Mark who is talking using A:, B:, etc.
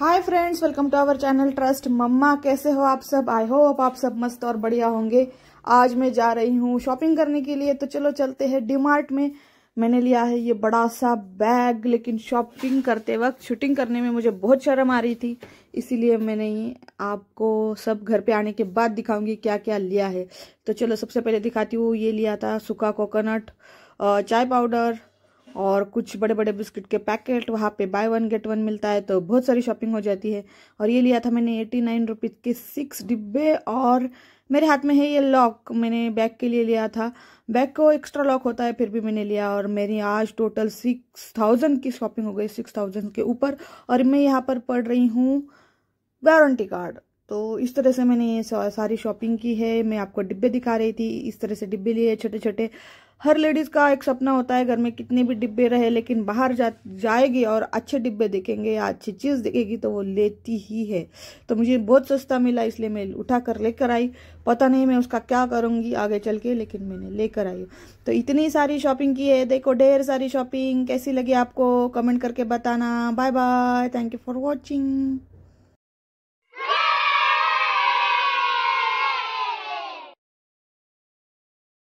A: hi friends welcome to our channel Trust Mamma कैसे हो आप सब आई होप आप सब मस्त और बढ़िया होंगे आज मैं जा रही हूँ शॉपिंग करने के लिए तो चलो चलते हैं डीमार्ट में मैंने लिया है ये बड़ा सा बैग लेकिन शॉपिंग करते वक्त शूटिंग करने में मुझे बहुत शर्म आ रही थी इसीलिए मैंने ही आपको सब घर पे आने के बाद दिखाऊंगी क्या क्या लिया है तो चलो सबसे पहले दिखाती हूँ ये लिया था सूखा कोकोनट चाय पाउडर और कुछ बड़े बड़े बिस्किट के पैकेट वहाँ पे बाय वन गेट वन मिलता है तो बहुत सारी शॉपिंग हो जाती है और ये लिया था मैंने एटी नाइन रुपीज़ के सिक्स डिब्बे और मेरे हाथ में है ये लॉक मैंने बैग के लिए लिया था बैग को एक्स्ट्रा लॉक होता है फिर भी मैंने लिया और मेरी आज टोटल सिक्स थाउजेंड की शॉपिंग हो गई सिक्स थाउजेंड के ऊपर और मैं यहाँ पर पढ़ रही हूँ वारंटी कार्ड तो इस तरह से मैंने सारी शॉपिंग की है मैं आपको डिब्बे दिखा रही थी इस तरह से डिब्बे लिए छोटे छोटे हर लेडीज़ का एक सपना होता है घर में कितने भी डिब्बे रहे लेकिन बाहर जा जाएगी और अच्छे डिब्बे देखेंगे या अच्छी चीज़ देखेगी तो वो लेती ही है तो मुझे बहुत सस्ता मिला इसलिए मैं उठा कर लेकर आई पता नहीं मैं उसका क्या करूँगी आगे चल के लेकिन मैंने लेकर आई तो इतनी सारी शॉपिंग की है देखो ढेर सारी शॉपिंग कैसी लगी आपको कमेंट करके बताना bye bye thank you for watching